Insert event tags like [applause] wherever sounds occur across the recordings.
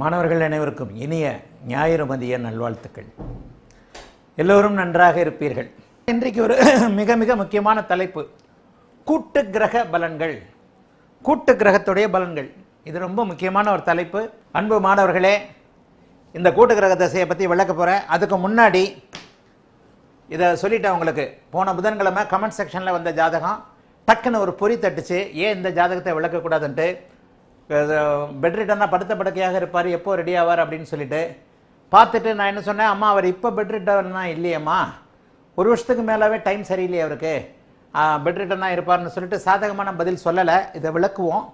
மாணவர்கள் அனைவருக்கும் இனிய ஞாயிறு மதிய நல்வாழ்த்துக்கள் எல்லோரும் நன்றாக இருப்பீர்கள் இன்றைக்கு ஒரு [clears throat] மிக மிக முக்கியமான தலைப்பு கூட்டு கிரக பலன்கள் கூட்டு கிரகத்துடைய பலன்கள் இது ரொம்ப முக்கியமான ஒரு தலைப்பு அன்பு மாணவர்களே இந்த கூட்டு கிரக தசையை பற்றி விளக்க போகிறேன் அதுக்கு முன்னாடி இதை சொல்லிட்டேன் உங்களுக்கு போன புதன்கிழமை கமெண்ட் செக்ஷனில் வந்த ஜாதகம் டக்குன்னு ஒரு பொறி தட்டுச்சு ஏன் இந்த ஜாதகத்தை விளக்கக்கூடாதுன்ட்டு பெட்ரிட்டனாக படுத்த படுக்கையாக இருப்பார் எப்போ ரெடி ஆவார் அப்படின்னு சொல்லிட்டு பார்த்துட்டு நான் என்ன சொன்னேன் அம்மா அவர் இப்போ பெட்ரிட்டன்னா இல்லையம்மா ஒரு வருஷத்துக்கு மேலாகவே டைம் சரியில்லையே அவருக்கு பெட்ரிட்டனாக இருப்பார்னு சொல்லிட்டு சாதகமான பதில் சொல்லலை இதை விளக்குவோம்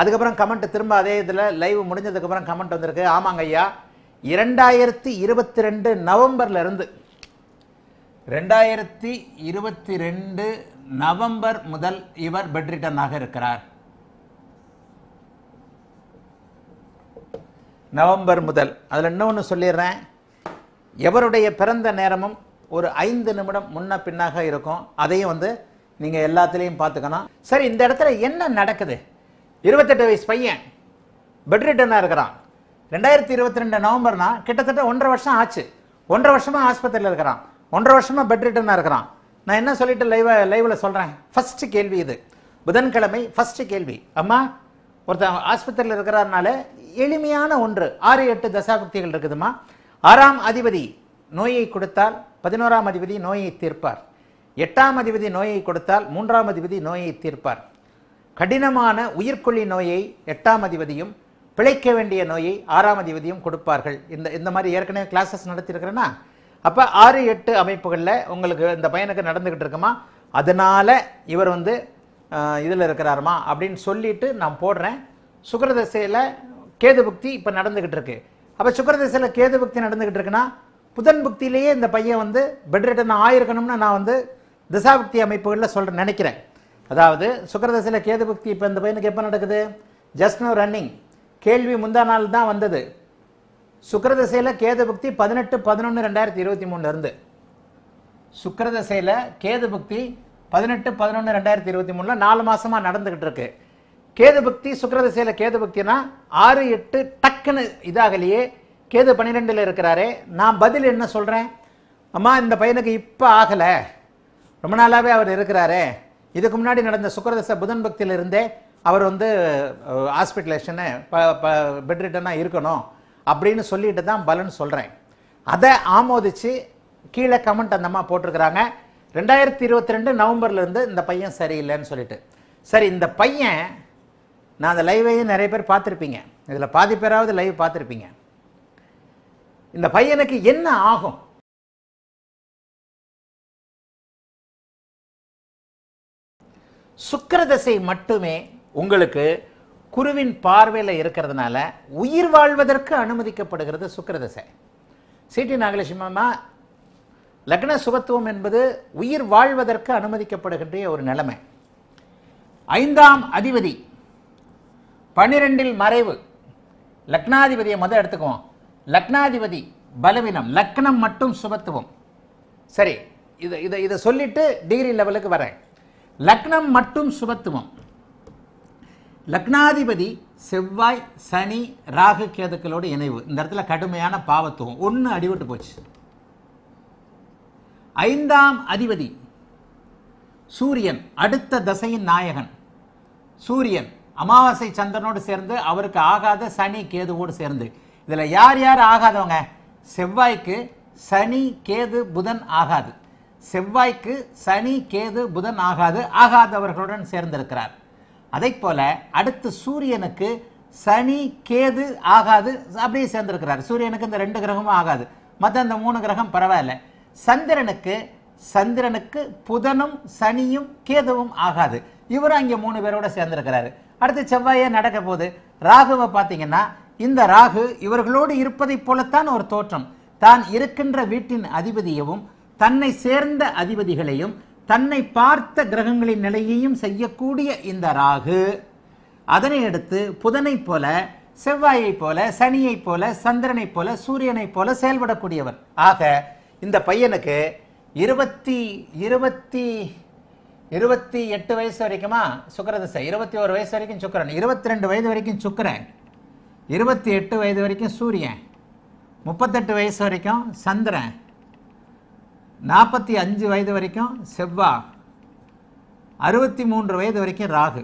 அதுக்கப்புறம் கமெண்ட் திரும்ப அதே இதில் லைவ் முடிஞ்சதுக்கப்புறம் கமெண்ட் வந்திருக்கு ஆமாங்க ஐயா இரண்டாயிரத்தி இருபத்தி ரெண்டு நவம்பர்லேருந்து ரெண்டாயிரத்தி இருபத்தி ரெண்டு நவம்பர் முதல் இவர் பெட்ரிட்டனாக இருக்கிறார் நவம்பர் முதல் அதில் இன்னொன்று சொல்லிடுறேன் எவருடைய பிறந்த நேரமும் ஒரு ஐந்து நிமிடம் முன்ன பின்னாக இருக்கும் அதையும் வந்து நீங்கள் எல்லாத்துலேயும் பார்த்துக்கணும் சரி இந்த இடத்துல என்ன நடக்குது இருபத்தெட்டு வயசு பையன் பெட்ரிட்டனாக இருக்கிறான் ரெண்டாயிரத்தி இருபத்தி ரெண்டு நவம்பர்னா கிட்டத்தட்ட ஒன்றரை வருஷம் ஆச்சு ஒன்றரை வருஷமாக ஆஸ்பத்திரியில் இருக்கிறான் ஒன்றரை வருஷமாக பெட் ரிட்டனாக இருக்கிறான் நான் என்ன சொல்லிட்டு லைவ லைவில் சொல்கிறேன் ஃபஸ்ட்டு கேள்வி இது புதன்கிழமை ஃபஸ்ட்டு கேள்வி அம்மா ஒருத்தன் ஆஸ்பத்திரியில் இருக்கிறாருனால எளிமையான ஒன்று ஆறு எட்டு தசாபக்திகள் இருக்குதுமா ஆறாம் அதிபதி நோயை கொடுத்தால் பதினோராம் அதிபதி நோயை தீர்ப்பார் எட்டாம் அதிபதி நோயை கொடுத்தால் மூன்றாம் அதிபதி நோயை தீர்ப்பார் கடினமான உயிர்கொல்லி நோயை எட்டாம் அதிபதியும் பிழைக்க வேண்டிய நோயை ஆறாம் அதிபதியும் கொடுப்பார்கள் இந்த இந்த மாதிரி ஏற்கனவே கிளாஸஸ் நடத்தியிருக்கிறேன்னா அப்போ ஆறு எட்டு அமைப்புகளில் உங்களுக்கு இந்த பையனுக்கு நடந்துக்கிட்டு இருக்குமா அதனால் இவர் வந்து இதில் இருக்கிறாருமா அப்படின்னு சொல்லிட்டு நான் போடுறேன் சுக்கரதசையில் கேது புக்தி இப்போ நடந்துக்கிட்டு இருக்கு அப்போ சுக்கரதசையில் கேது புக்தி நடந்துக்கிட்டு இருக்குன்னா புதன் புக்தியிலேயே இந்த பையன் வந்து பெட் ரிட்டன் ஆயிருக்கணும்னு நான் வந்து திசாபக்தி அமைப்புகளில் சொல்கிற நினைக்கிறேன் அதாவது சுக்கரதசையில் கேது புக்தி இப்போ இந்த பையனுக்கு எப்போ நடக்குது ஜஸ்ட் நோ ரன்னிங் கேள்வி முந்தா நாள் தான் வந்தது சுக்கரதசையில் கேது பக்தி பதினெட்டு பதினொன்று ரெண்டாயிரத்தி இருபத்தி மூணுலேருந்து சுக்கரதசையில் கேது பக்தி பதினெட்டு பதினொன்று ரெண்டாயிரத்தி இருபத்தி மூணில் நாலு மாதமாக நடந்துக்கிட்டு இருக்கு கேது பக்தி சுக்கரதசையில் கேது பக்தினா ஆறு எட்டு டக்குன்னு இதாகலையே கேது பன்னிரெண்டில் இருக்கிறாரே நான் பதில் என்ன சொல்கிறேன் அம்மா இந்த பையனுக்கு இப்போ ஆகலை ரொம்ப நாளாகவே அவர் இருக்கிறாரே இதுக்கு முன்னாடி நடந்த சுக்கரதசை புதன் பக்தியிலிருந்தே அவர் வந்து ஹாஸ்பிட்டலேஷனு பெட்ரிட்டனாக இருக்கணும் அப்படின்னு சொல்லிட்டு தான் பலன் சொல்கிறேன் அதை ஆமோதித்து கீழே கமெண்ட் அந்தம்மா போட்டிருக்கிறாங்க ரெண்டாயிரத்தி இருபத்தி ரெண்டு நவம்பர்லேருந்து இந்த பையன் சரியில்லைன்னு சொல்லிட்டு சரி இந்த பையன் நான் அந்த லைவையும் நிறைய பேர் பார்த்துருப்பீங்க இதில் பாதி பேராவது லைவ் பார்த்துருப்பீங்க இந்த பையனுக்கு என்ன ஆகும் சுக்கரதசை மட்டுமே உங்களுக்கு குருவின் பார்வையில் இருக்கிறதுனால உயிர் வாழ்வதற்கு அனுமதிக்கப்படுகிறது சுக்கரதசை சிடி நாகலட்சுமம்மா லக்ன சுகத்துவம் என்பது உயிர் வாழ்வதற்கு அனுமதிக்கப்படுகின்ற ஒரு நிலைமை ஐந்தாம் அதிபதி பனிரெண்டில் மறைவு லக்னாதிபதியை முதல் எடுத்துக்குவோம் லக்னாதிபதி பலவீனம் லக்னம் மட்டும் சுபத்துவம் சரி இதை இதை இதை சொல்லிட்டு டிகிரி லெவலுக்கு வரேன் லக்னம் மட்டும் சுபத்துவம் லக்னாதிபதி செவ்வாய் சனி ராகு கேதுக்களோட இணைவு இந்த இடத்துல கடுமையான பாவத்துவம் ஒன்று அடிபட்டு போச்சு ஐந்தாம் அதிபதி சூரியன் அடுத்த தசையின் நாயகன் சூரியன் அமாவாசை சந்திரனோடு சேர்ந்து அவருக்கு ஆகாத சனி கேதுவோடு சேர்ந்து இதில் யார் யார் ஆகாதவங்க செவ்வாய்க்கு சனி கேது புதன் ஆகாது செவ்வாய்க்கு சனி கேது புதன் ஆகாது ஆகாதவர்களுடன் சேர்ந்திருக்கிறார் அதை போல் அடுத்து சூரியனுக்கு சனி கேது ஆகாது அப்படியே சேர்ந்துருக்கிறார் சூரியனுக்கு இந்த ரெண்டு கிரகமும் ஆகாது மற்ற அந்த மூணு கிரகம் பரவாயில்ல சந்திரனுக்கு சந்திரனுக்கு புதனும் சனியும் கேதுவும் ஆகாது இவரும் அங்கே மூணு பேரோட சேர்ந்திருக்கிறாரு அடுத்து செவ்வாயே நடக்க போகுது ராகுவை பார்த்தீங்கன்னா இந்த ராகு இவர்களோடு இருப்பதைப் போலத்தான் ஒரு தோற்றம் தான் இருக்கின்ற வீட்டின் அதிபதியவும் தன்னை சேர்ந்த அதிபதிகளையும் தன்னை பார்த்த கிரகங்களின் நிலையையும் செய்யக்கூடிய இந்த ராகு அதனை அடுத்து புதனை போல செவ்வாயை போல சனியை போல சந்திரனை போல சூரியனை போல செயல்படக்கூடியவர் ஆக இந்த பையனுக்கு இருபத்தி இருபத்தி இருபத்தி எட்டு வயசு வரைக்குமா சுக்கரதசை இருபத்தி ஒரு வயசு வரைக்கும் சுக்கரன் இருபத்தி ரெண்டு வயது வரைக்கும் சுக்கரன் இருபத்தி எட்டு வயது வரைக்கும் சூரியன் முப்பத்தெட்டு வயசு வரைக்கும் சந்திரன் நாற்பத்தி அஞ்சு வயது வரைக்கும் செவ்வா அறுபத்தி மூன்று வயது வரைக்கும் ராகு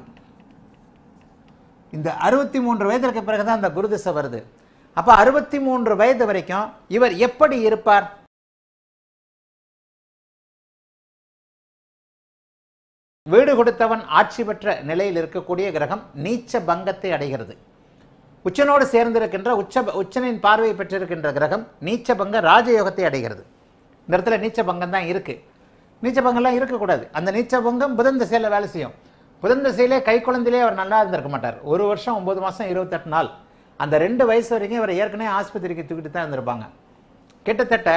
இந்த அறுபத்தி மூன்று வயதிற்கு பிறகு தான் அந்த திசை வருது அப்போ அறுபத்தி மூன்று வயது வரைக்கும் இவர் எப்படி இருப்பார் வீடு கொடுத்தவன் ஆட்சி பெற்ற நிலையில் இருக்கக்கூடிய கிரகம் நீச்ச பங்கத்தை அடைகிறது உச்சனோடு சேர்ந்திருக்கின்ற உச்ச உச்சனின் பார்வையை பெற்றிருக்கின்ற கிரகம் நீச்ச பங்க ராஜயோகத்தை அடைகிறது இந்த இடத்துல நீச்ச பங்கம் தான் இருக்குது நீச்ச பங்கம்லாம் இருக்கக்கூடாது அந்த நீச்ச பங்கம் புதன் திசையில் வேலை செய்யும் புதன் திசையிலே கை குழந்தையிலே அவர் நல்லா இருந்திருக்க மாட்டார் ஒரு வருஷம் ஒன்பது மாதம் இருபத்தெட்டு நாள் அந்த ரெண்டு வயசு வரைக்கும் இவர் ஏற்கனவே ஆஸ்பத்திரிக்கு தூக்கிட்டு தான் இருந்திருப்பாங்க கிட்டத்தட்ட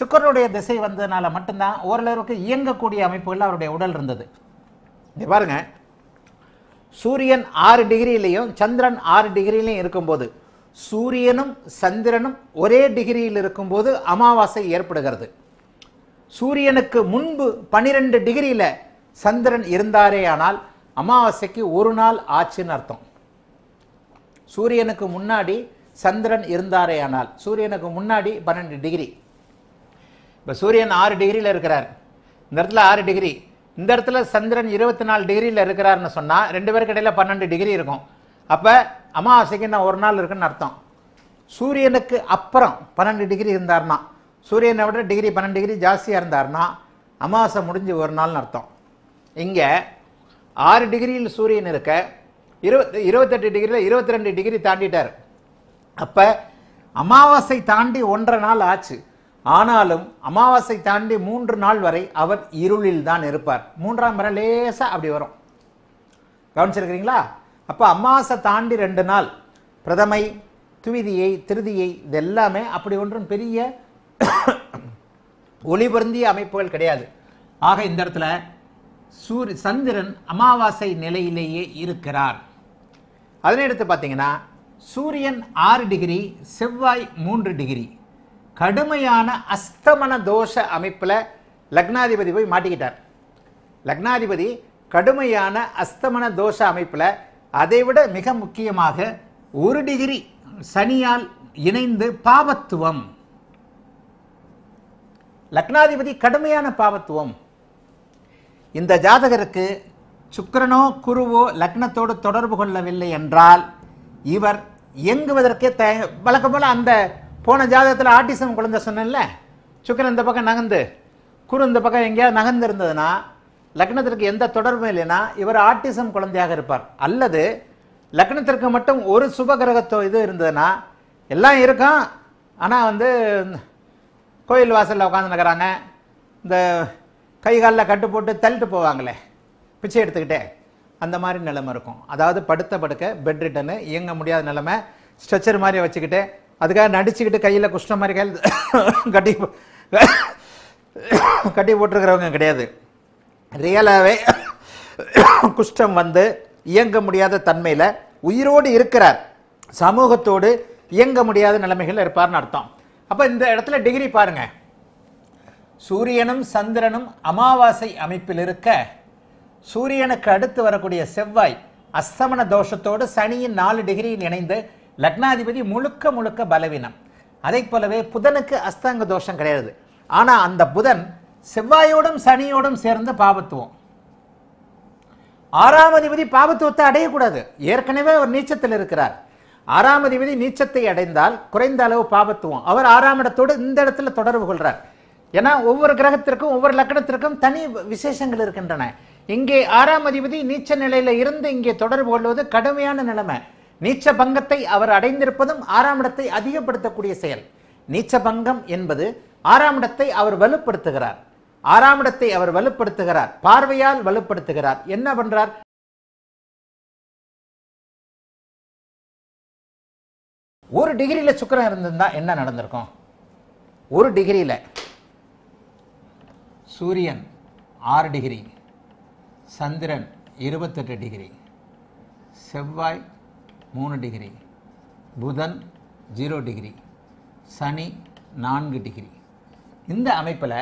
சுக்கரனுடைய திசை வந்ததுனால மட்டும்தான் ஓரளவுக்கு இயங்கக்கூடிய அமைப்புகள் அவருடைய உடல் இருந்தது இது பாருங்க சூரியன் ஆறு டிகிரியிலையும் சந்திரன் ஆறு டிகிரியிலையும் இருக்கும்போது சூரியனும் சந்திரனும் ஒரே டிகிரியில் இருக்கும்போது அமாவாசை ஏற்படுகிறது சூரியனுக்கு முன்பு பன்னிரெண்டு டிகிரியில் சந்திரன் இருந்தாரே ஆனால் அமாவாசைக்கு ஒரு நாள் ஆச்சுன்னு அர்த்தம் சூரியனுக்கு முன்னாடி சந்திரன் இருந்தாரே ஆனால் சூரியனுக்கு முன்னாடி பன்னெண்டு டிகிரி இப்போ சூரியன் ஆறு டிகிரியில் இருக்கிறார் இந்த இடத்துல ஆறு டிகிரி இந்த இடத்துல சந்திரன் இருபத்தி நாலு டிகிரியில் இருக்கிறார்னு சொன்னால் ரெண்டு பேருக்கு இடையில் பன்னெண்டு டிகிரி இருக்கும் அப்போ அமாவாசைக்கு நான் ஒரு நாள் இருக்குன்னு அர்த்தம் சூரியனுக்கு அப்புறம் பன்னெண்டு டிகிரி இருந்தார்னா சூரியனை விட டிகிரி பன்னெண்டு டிகிரி ஜாஸ்தியாக இருந்தார்னா அமாவாசை முடிஞ்சு ஒரு நாள்னு அர்த்தம் இங்கே ஆறு டிகிரியில் சூரியன் இருக்க இருபத்தி இருபத்தெட்டு டிகிரியில் இருபத்தி ரெண்டு டிகிரி தாண்டிட்டார் அப்போ அமாவாசை தாண்டி ஒன்றரை நாள் ஆச்சு ஆனாலும் அமாவாசை தாண்டி மூன்று நாள் வரை அவர் இருளில் தான் இருப்பார் மூன்றாம் வரை லேசாக அப்படி வரும் கவனிச்சிருக்கிறீங்களா அப்போ அமாவாசை தாண்டி ரெண்டு நாள் பிரதமை துவிதியை திருதியை இதெல்லாமே அப்படி ஒன்றும் பெரிய ஒளிபொருந்திய அமைப்புகள் கிடையாது ஆக இந்த இடத்துல சூரிய சந்திரன் அமாவாசை நிலையிலேயே இருக்கிறார் எடுத்து பார்த்தீங்கன்னா சூரியன் ஆறு டிகிரி செவ்வாய் மூன்று டிகிரி கடுமையான அஸ்தமன தோஷ அமைப்பில் லக்னாதிபதி போய் மாட்டிக்கிட்டார் லக்னாதிபதி கடுமையான அஸ்தமன தோஷ அமைப்பில் அதை விட மிக முக்கியமாக ஒரு டிகிரி சனியால் இணைந்து பாவத்துவம் லக்னாதிபதி கடுமையான பாவத்துவம் இந்த ஜாதகருக்கு சுக்கரனோ குருவோ லக்னத்தோடு தொடர்பு கொள்ளவில்லை என்றால் இவர் இயங்குவதற்கே த வழக்கம் போல் அந்த போன ஜாதகத்தில் ஆட்டிசம் குழந்தை சொன்னேன்ல சுக்கரன் இந்த பக்கம் நகர்ந்து குரு இந்த பக்கம் எங்கேயாவது நகர்ந்து இருந்ததுன்னா லக்னத்திற்கு எந்த தொடர்பும் இல்லைன்னா இவர் ஆட்டிசம் குழந்தையாக இருப்பார் அல்லது லக்னத்திற்கு மட்டும் ஒரு சுப கிரகத்தோ இது இருந்ததுன்னா எல்லாம் இருக்கும் ஆனால் வந்து கோயில் வாசலில் உட்காந்து இந்த கை காலில் கட்டு போட்டு தள்ளிட்டு போவாங்களே பிச்சை எடுத்துக்கிட்டே அந்த மாதிரி நிலைமை இருக்கும் அதாவது படுத்த படுக்க பெட் ரிட்டனு இயங்க முடியாத நிலைமை ஸ்ட்ரெச்சர் மாதிரி வச்சுக்கிட்டு அதுக்காக நடிச்சுக்கிட்டு கையில் குஷ்ட மாதிரி கையில் [coughs] கட்டி கட்டி போட்டிருக்கிறவங்க கிடையாது ரியலாகவே [coughs] குஷ்டம் வந்து இயங்க முடியாத தன்மையில் உயிரோடு இருக்கிறார் சமூகத்தோடு இயங்க முடியாத நிலைமைகள் இருப்பார்னு அர்த்தம் அப்போ இந்த இடத்துல டிகிரி பாருங்க சூரியனும் சந்திரனும் அமாவாசை அமைப்பில் இருக்க சூரியனுக்கு அடுத்து வரக்கூடிய செவ்வாய் அஸ்தமன தோஷத்தோடு சனியின் நாலு டிகிரியில் இணைந்து லக்னாதிபதி முழுக்க முழுக்க பலவீனம் அதை போலவே புதனுக்கு அஸ்தங்க தோஷம் கிடையாது ஆனால் அந்த புதன் செவ்வாயோடும் சனியோடும் சேர்ந்து பாபத்துவம் ஆறாம் அதிபதி பாபத்துவத்தை அடையக்கூடாது ஏற்கனவே ஒரு நீச்சத்தில் இருக்கிறார் ஆறாம் அதிபதி நீச்சத்தை அடைந்தால் குறைந்த அளவு பாபத்துவம் அவர் ஆறாம் இடத்தோடு இந்த இடத்துல தொடர்பு கொள்றார் ஏன்னா ஒவ்வொரு கிரகத்திற்கும் ஒவ்வொரு லக்கணத்திற்கும் தனி விசேஷங்கள் இருக்கின்றன இங்கே ஆறாம் அதிபதி நீச்ச நிலையில இருந்து இங்கே தொடர்பு கொள்வது கடுமையான நிலைமை நீச்ச பங்கத்தை அவர் அடைந்திருப்பதும் ஆறாம் இடத்தை அதிகப்படுத்தக்கூடிய செயல் நீச்ச பங்கம் என்பது ஆறாம் இடத்தை அவர் வலுப்படுத்துகிறார் ஆறாம் இடத்தை அவர் வலுப்படுத்துகிறார் பார்வையால் வலுப்படுத்துகிறார் என்ன பண்றார் ஒரு டிகிரியில் சுக்கரம் இருந்திருந்தால் என்ன நடந்திருக்கும் ஒரு டிகிரியில் சூரியன் ஆறு டிகிரி சந்திரன் இருபத்தெட்டு டிகிரி செவ்வாய் மூணு டிகிரி புதன் ஜீரோ டிகிரி சனி நான்கு டிகிரி இந்த அமைப்பில்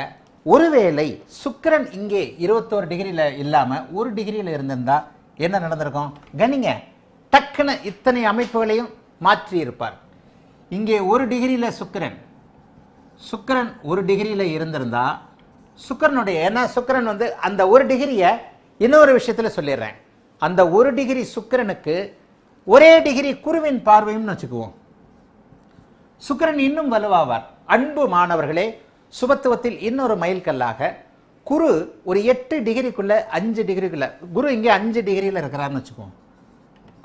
ஒருவேளை சுக்கரன் இங்கே இருபத்தோரு டிகிரியில் இல்லாமல் ஒரு டிகிரியில் இருந்திருந்தால் என்ன நடந்திருக்கும் கனிங்க டக்குன்னு இத்தனை அமைப்புகளையும் மாற்றியிருப்பார் இங்கே ஒரு டிகிரியில் சுக்கரன் சுக்கரன் ஒரு டிகிரியில் இருந்திருந்தா சுக்கரனுடைய ஏன்னா சுக்கரன் வந்து அந்த ஒரு டிகிரியை இன்னொரு விஷயத்தில் சொல்லிடுறேன் அந்த ஒரு டிகிரி சுக்கரனுக்கு ஒரே டிகிரி குருவின் பார்வையும்னு வச்சுக்குவோம் சுக்கரன் இன்னும் வலுவாவார் அன்பு மாணவர்களே சுபத்துவத்தில் இன்னொரு மைல்கல்லாக குரு ஒரு எட்டு டிகிரிக்குள்ளே அஞ்சு டிகிரிக்குள்ள குரு இங்கே அஞ்சு டிகிரியில் இருக்கிறான்னு வச்சுக்குவோம்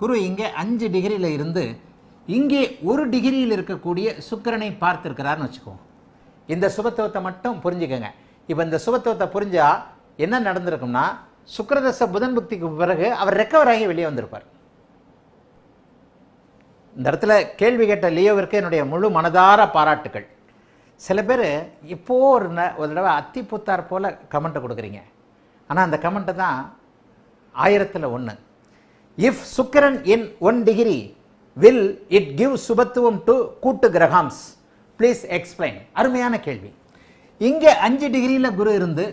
குரு இங்கே அஞ்சு டிகிரியில் இருந்து இங்கே ஒரு டிகிரியில் இருக்கக்கூடிய சுக்கரனை பார்த்துருக்கிறார்னு வச்சுக்கோங்க இந்த சுபத்துவத்தை மட்டும் புரிஞ்சுக்கோங்க இப்போ இந்த சுபத்துவத்தை புரிஞ்சால் என்ன நடந்திருக்கும்னா சுக்கரதச புதன் புக்திக்கு பிறகு அவர் ரெக்கவர் ஆகி வெளியே வந்திருப்பார் இந்த இடத்துல கேள்வி கேட்ட லியோவிற்கு என்னுடைய முழு மனதார பாராட்டுகள் சில பேர் இப்போது ஒரு ந ஒரு தடவை அத்தி பூத்தார் போல் கமெண்ட்டை கொடுக்குறீங்க ஆனால் அந்த கமெண்ட்டு தான் ஆயிரத்தில் ஒன்று இஃப் சுக்கரன் in one degree will it give சுபத்துவம் டு கூட்டு கிரகாம்ஸ் ப்ளீஸ் எக்ஸ்பிளைன் அருமையான கேள்வி இங்கே அஞ்சு டிகிரியில் குரு இருந்து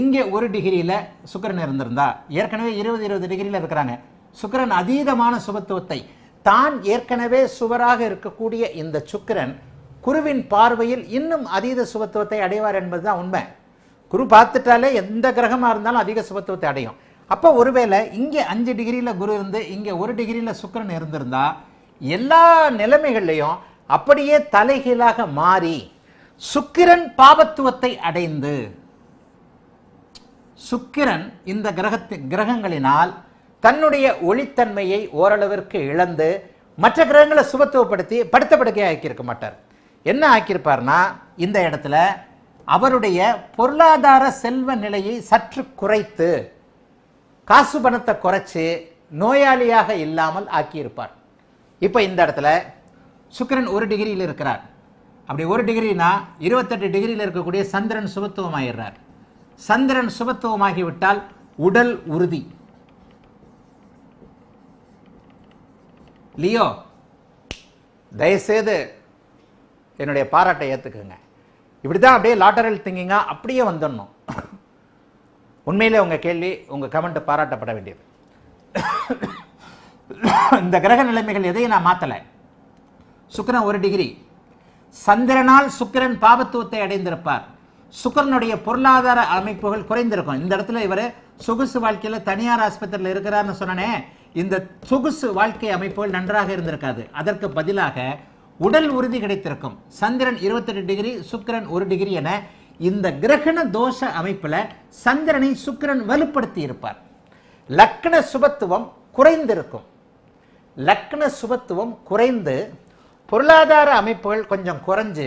இங்கே ஒரு டிகிரியில் சுக்கரன் இருந்திருந்தா ஏற்கனவே இருபது இருபது டிகிரியில் இருக்கிறாங்க சுக்கரன் அதீதமான சுபத்துவத்தை தான் ஏற்கனவே சுவராக இருக்கக்கூடிய இந்த சுக்கரன் குருவின் பார்வையில் இன்னும் அதீத சுபத்துவத்தை அடைவார் என்பது தான் உண்மை குரு பார்த்துட்டாலே எந்த கிரகமாக இருந்தாலும் அதிக சுபத்துவத்தை அடையும் அப்போ ஒருவேளை இங்கே அஞ்சு டிகிரியில் குரு இருந்து இங்கே ஒரு டிகிரியில் சுக்கரன் இருந்திருந்தா எல்லா நிலைமைகள்லையும் அப்படியே தலைகீழாக மாறி சுக்கிரன் பாபத்துவத்தை அடைந்து சுக்கிரன் இந்த கிரகத்து கிரகங்களினால் தன்னுடைய ஒளித்தன்மையை ஓரளவிற்கு இழந்து மற்ற கிரகங்களை சுபத்துவப்படுத்தி படுத்த படுக்கையாக ஆக்கியிருக்க மாட்டார் என்ன ஆக்கியிருப்பார்னா இந்த இடத்துல அவருடைய பொருளாதார செல்வ நிலையை சற்று குறைத்து காசு பணத்தை குறைச்சி நோயாளியாக இல்லாமல் ஆக்கியிருப்பார் இப்போ இந்த இடத்துல சுக்கரன் ஒரு டிகிரியில் இருக்கிறார் அப்படி ஒரு டிகிரினா இருபத்தெட்டு டிகிரியில் இருக்கக்கூடிய சந்திரன் சுபத்துவமாகிடுறார் சந்திரன் சுபத்துவமாகிவிட்டால் உடல் உறுதி லியோ தயவுசெய்து என்னுடைய பாராட்டை ஏற்றுக்குங்க இப்படி தான் அப்படியே லாட்டரல் திங்கிங்காக அப்படியே வந்துடணும் உண்மையிலே உங்கள் கேள்வி உங்கள் கமெண்ட் பாராட்டப்பட வேண்டியது [coughs] இந்த கிரக நிலைமைகள் எதையும் நான் மாற்றலை சுக்கரன் ஒரு டிகிரி சந்திரனால் சுக்கிரன் பாபத்துவத்தை அடைந்திருப்பார் சுக்கரனுடைய பொருளாதார அமைப்புகள் குறைந்திருக்கும் இந்த இடத்துல இவர் சொகுசு வாழ்க்கையில் தனியார் ஆஸ்பத்திரியில் இருக்கிறார்னு சொன்னனே இந்த சொகுசு வாழ்க்கை அமைப்புகள் நன்றாக இருந்திருக்காது அதற்கு பதிலாக உடல் உறுதி கிடைத்திருக்கும் சந்திரன் இருபத்தெட்டு டிகிரி சுக்கிரன் ஒரு டிகிரி என இந்த கிரகண தோஷ அமைப்பில் சந்திரனை சுக்கிரன் வலுப்படுத்தி இருப்பார் லக்கண சுபத்துவம் குறைந்திருக்கும் லக்ன சுபத்துவம் குறைந்து பொருளாதார அமைப்புகள் கொஞ்சம் குறைஞ்சு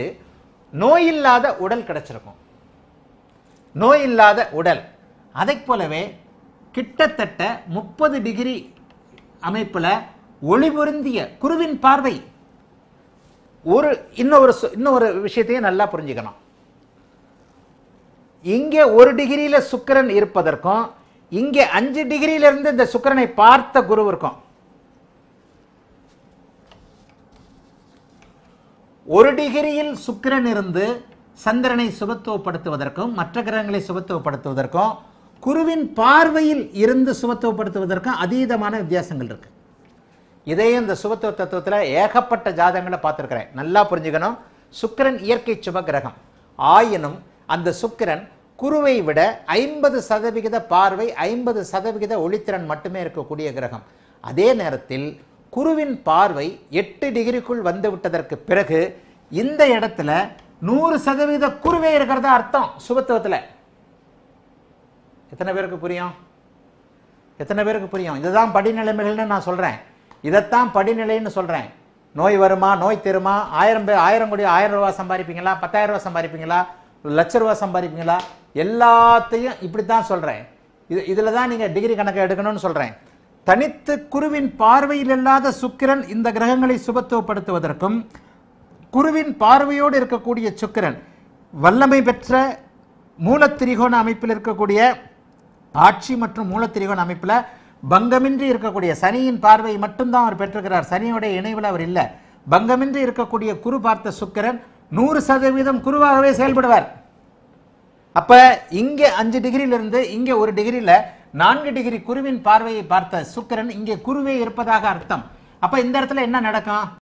நோயில்லாத உடல் கிடச்சிருக்கும் நோயில்லாத உடல் அதை போலவே கிட்டத்தட்ட முப்பது டிகிரி அமைப்பில் ஒளிபொருந்திய குருவின் பார்வை ஒரு இன்னொரு இன்னொரு விஷயத்தையும் நல்லா புரிஞ்சுக்கணும் இங்கே ஒரு டிகிரியில் சுக்கரன் இருப்பதற்கும் இங்கே அஞ்சு டிகிரியிலிருந்து இந்த சுக்கரனை பார்த்த குரு இருக்கும் ஒரு டிகிரியில் சுக்கிரன் இருந்து சந்திரனை சுகத்துவப்படுத்துவதற்கும் மற்ற கிரகங்களை சுகத்துவப்படுத்துவதற்கும் குருவின் பார்வையில் இருந்து சுகத்துவப்படுத்துவதற்கும் அதீதமான வித்தியாசங்கள் இருக்குது இதே இந்த சுகத்துவ தத்துவத்தில் ஏகப்பட்ட ஜாதகங்களை பார்த்துருக்குறேன் நல்லா புரிஞ்சுக்கணும் சுக்கிரன் இயற்கை சுப கிரகம் ஆயினும் அந்த சுக்கிரன் குருவை விட ஐம்பது சதவிகித பார்வை ஐம்பது சதவிகித ஒளித்திறன் மட்டுமே இருக்கக்கூடிய கிரகம் அதே நேரத்தில் குருவின் பார்வை எட்டு டிகிரிக்குள் வந்து விட்டதற்கு பிறகு இந்த இடத்துல நூறு சதவீத குருவே இருக்கிறதா அர்த்தம் சுபத்துவத்தில் எத்தனை பேருக்கு புரியும் எத்தனை பேருக்கு புரியும் இதுதான் படிநிலைமைகள்னு நான் சொல்கிறேன் இதைத்தான் படிநிலைன்னு சொல்கிறேன் நோய் வருமா நோய் தெருமா ஆயிரம் பேர் ஆயிரம் கோடி ஆயிரம் ரூபா சம்பாதிப்பீங்களா பத்தாயிரம் ரூபா சம்பாதிப்பீங்களா லட்ச ரூபா சம்பாதிப்பீங்களா எல்லாத்தையும் இப்படி தான் சொல்கிறேன் இது இதில் தான் நீங்கள் டிகிரி கணக்கை எடுக்கணும்னு சொல்கிறேன் தனித்து குருவின் பார்வையில் இல்லாத சுக்கிரன் இந்த கிரகங்களை சுபத்துவப்படுத்துவதற்கும் குருவின் பார்வையோடு இருக்கக்கூடிய சுக்கிரன் வல்லமை பெற்ற மூலத்திரிகோண அமைப்பில் இருக்கக்கூடிய ஆட்சி மற்றும் மூலத்திரிகோண அமைப்பில் பங்கமின்றி இருக்கக்கூடிய சனியின் பார்வை மட்டும்தான் அவர் பெற்றிருக்கிறார் சனியோடைய இணைவில் அவர் இல்லை பங்கமின்றி இருக்கக்கூடிய குரு பார்த்த சுக்கரன் நூறு சதவீதம் குருவாகவே செயல்படுவார் அப்போ இங்கே அஞ்சு டிகிரியிலிருந்து இங்கே ஒரு டிகிரியில் நான்கு டிகிரி குருவின் பார்வையை பார்த்த சுக்கரன் இங்கே குருவே இருப்பதாக அர்த்தம் அப்போ இந்த இடத்துல என்ன நடக்கும்